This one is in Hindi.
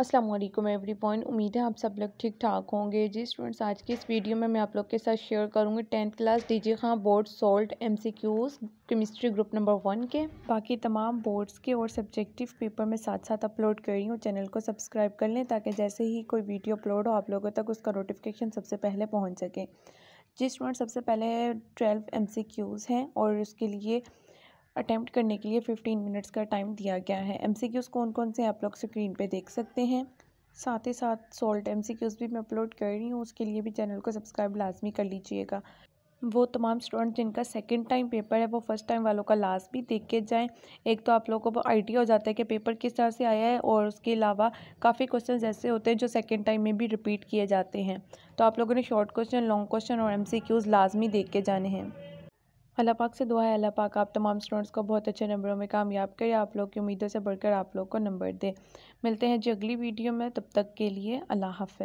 असलम एवरी पॉइंट उम्मीद है आप सब लोग ठीक ठाक होंगे जी स्टूडेंट्स आज की इस वीडियो में मैं आप लोग के साथ शेयर करूंगी tenth class DG Khan board solved MCQs chemistry group number one के बाकी तमाम बोर्ड्स के और सब्जेक्टिव पेपर में साथ साथ अपलोड कर रही हूँ चैनल को सब्सक्राइब कर लें ताकि जैसे ही कोई वीडियो अपलोड हो आप लोगों तक उसका नोटिफिकेशन सबसे पहले पहुँच सके जी स्टूडेंट सबसे पहले ट्वेल्व एम हैं और उसके लिए अटैम्प्ट करने के लिए फिफ्टीन मिनट्स का टाइम दिया गया है एम सी क्यूज़ कौन कौन से आप लोग स्क्रीन पर देख सकते हैं साथ ही साथ सॉल्ट एम सी क्यूज़ भी मैं अपलोड कर रही हूँ उसके लिए भी चैनल को सब्सक्राइब लाजमी कर लीजिएगा वो तमाम स्टूडेंट जिनका सेकंड टाइम पेपर है वो फर्स्ट टाइम वालों का लास्ट भी देख के जाएँ एक तो आप लोगों को आइडिया हो जाता है कि पेपर किस तरह से आया है और उसके अलावा काफ़ी क्वेश्चन ऐसे होते हैं जो सेकंड टाइम में भी रिपीट किए जाते हैं तो आप लोगों ने शॉर्ट क्वेश्चन लॉन्ग क्वेश्चन और एम लाजमी देख के जाने हैं अल्लाह पाक से दुआ है अल्लाह पाक आप तमाम स्टूडेंट्स को बहुत अच्छे नंबरों में कामयाब करे आप लोग की उम्मीदों से बढ़कर आप लोग को नंबर दे मिलते हैं जी अगली वीडियो में तब तक के लिए अल्लाह हाफ